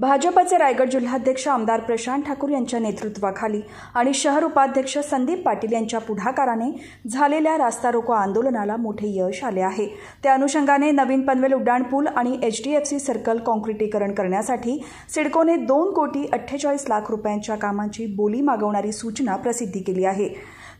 भाजपचे रायगड जिल्हाध्यक्ष आमदार प्रशांत ठाकूर यांच्या नेतृत्वाखाली आणि शहर उपाध्यक्ष संदीप पाटील यांच्या पुढाकाराने झालेल्या रास्ता रोको आंदोलनाला मोठे यश आले आहे त्या अनुषंगाने नवीन पनवेल उड्डाण पूल आणि एचडीएफसी सर्कल कॉन्क्रिटीकरण करण्यासाठी सिडकोने दोन कोटी अठ्ठेचाळीस लाख रुपयांच्या कामांची बोली मागवणारी सूचना प्रसिद्धी केली आहे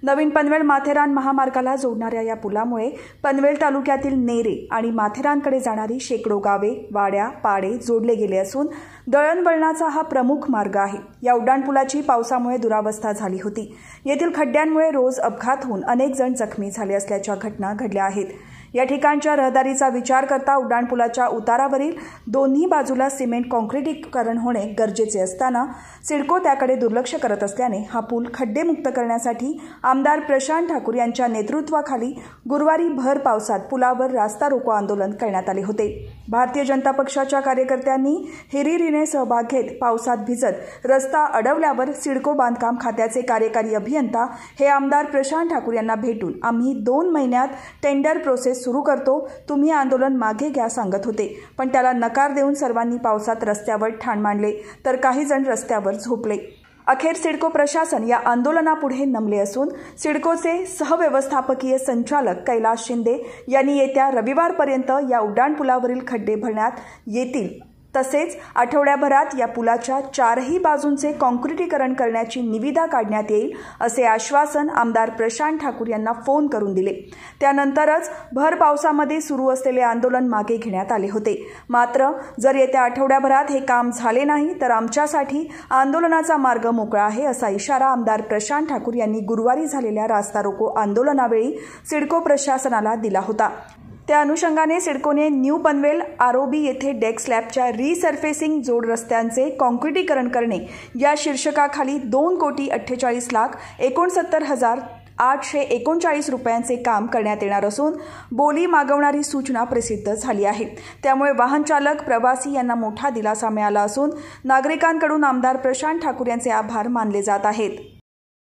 नवीन पनवेल माथेरान महामार्गाला जोडणाऱ्या या पुलामुळे पनवेल तालुक्यातील नेरे आणि माथेरानकडे जाणारी शेकडो गावे वाड्या पाडे जोडले गेले असून दळणवळणाचा हा प्रमुख मार्ग आहे या उड्डाणपुलाची पावसामुळे दुरावस्था झाली होती येथील खड्ड्यांमुळे रोज अपघात होऊन अनेक जण जखमी झाले असल्याच्या घटना घडल्या आहेत या ठिकाणच्या रहदारीचा विचार करता उड्डाणपुलाच्या उतारावरील दोन्ही बाजूला सिमेंट कॉन्क्रीटीकरण होणे गरजेचे असताना सिडको त्याकडे दुर्लक्ष करत असल्याने हा पूल खड्डेमुक्त करण्यासाठी आमदार प्रशांत ठाकूर यांच्या नेतृत्वाखाली गुरुवारी भर पावसात पुलावर रास्ता रोको आंदोलन करण्यात आले होते भारतीय जनता पक्षाच्या कार्यकर्त्यांनी हिरिरीने सहभाग घेत पावसात भिजत रस्ता अडवल्यावर सिडको बांधकाम खात्याचे कार्यकारी अभियंता हे आमदार प्रशांत ठाकूर यांना भेटून आम्ही दोन महिन्यात टेंडर प्रोसेस सुरू करतो तुम्ही आंदोलन मागे घ्या सांगत होते पण त्याला नकार देऊन सर्वांनी पावसात रस्त्यावर ठाण मांडले तर काही जण रस्त्यावर झोपले अखेर सिडको प्रशासन या आंदोलनापुढे नमले असून सिडकोचे सहव्यवस्थापकीय संचालक कैलास शिंदे यांनी येत्या रविवारपर्यंत या उड्डाणपुलावरील खड्डे भरण्यात येतील तसेच आठवड्याभरात या पुलाच्या चारही बाजूंचे कॉन्क्रिटीकरण करण्याची निविदा काढण्यात येईल असे आश्वासन आमदार प्रशांत ठाकूर यांना फोन करून दिले त्यानंतरच भर पावसामध्ये सुरू असलेले आंदोलन मागे घेण्यात आले होते मात्र जर येत्या आठवड्याभरात हे काम झाले नाही तर आमच्यासाठी आंदोलनाचा मार्ग मोकळा आहे असा इशारा आमदार प्रशांत ठाकूर यांनी गुरुवारी झालेल्या रास्ता रोको आंदोलनावेळी सिडको प्रशासनाला दिला होता त्या अनुषंगाने सिडकोने न्यू पनवेल आरोबी येथे डेक स्लॅबच्या रिसर्फेसिंग जोड रस्त्यांचे कॉन्क्रिटीकरण करणे या शीर्षकाखाली दोन कोटी अठ्ठेचाळीस लाख एकोणसत्तर हजार आठशे एकोणचाळीस रुपयांचे काम करण्यात येणार असून बोली मागवणारी सूचना प्रसिद्ध झाली आहे त्यामुळे वाहन चालक प्रवासी यांना मोठा दिलासा मिळाला असून नागरिकांकडून आमदार प्रशांत ठाकूर यांचे आभार मानले जात आहेत